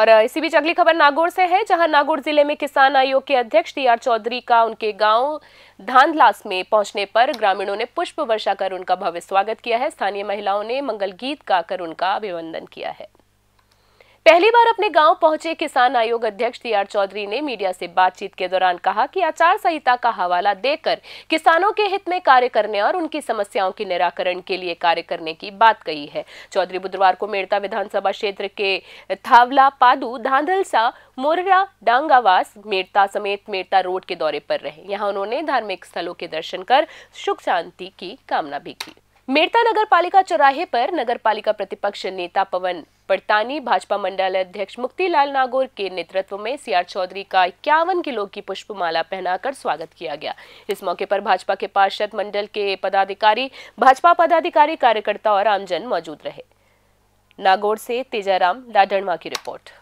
और इसी बीच अगली खबर नागौर से है जहां नागौर जिले में किसान आयोग के अध्यक्ष टी आर चौधरी का उनके गांव धानलास में पहुंचने पर ग्रामीणों ने पुष्प वर्षा कर उनका भव्य स्वागत किया है स्थानीय महिलाओं ने मंगल गीत गाकर उनका अभिनंदन किया है पहली बार अपने गांव पहुंचे किसान आयोग अध्यक्ष टी आर चौधरी ने मीडिया से बातचीत के दौरान कहा कि आचार संहिता का हवाला देकर किसानों के हित में कार्य करने और उनकी समस्याओं के निराकरण के लिए कार्य करने की बात कही है चौधरी बुधवार को मेड़ता विधानसभा क्षेत्र के थावला पादू धांधलसा मोर्रा डांगावास मेड़ता समेत मेड़ता रोड के दौरे पर रहे यहाँ उन्होंने धार्मिक स्थलों के दर्शन कर सुख शांति की कामना भी की मेड़ता नगर पालिका चौराहे पर नगर पालिका प्रतिपक्ष नेता पवन पड़तानी भाजपा मंडल अध्यक्ष मुक्तिलाल नागौर के नेतृत्व में सीआर चौधरी का इक्यावन किलो की पुष्पमाला पहनाकर स्वागत किया गया इस मौके पर भाजपा के पार्षद मंडल के पदाधिकारी भाजपा पदाधिकारी कार्यकर्ता और आमजन मौजूद रहे नागौर से तेजाराम डाडनवा की रिपोर्ट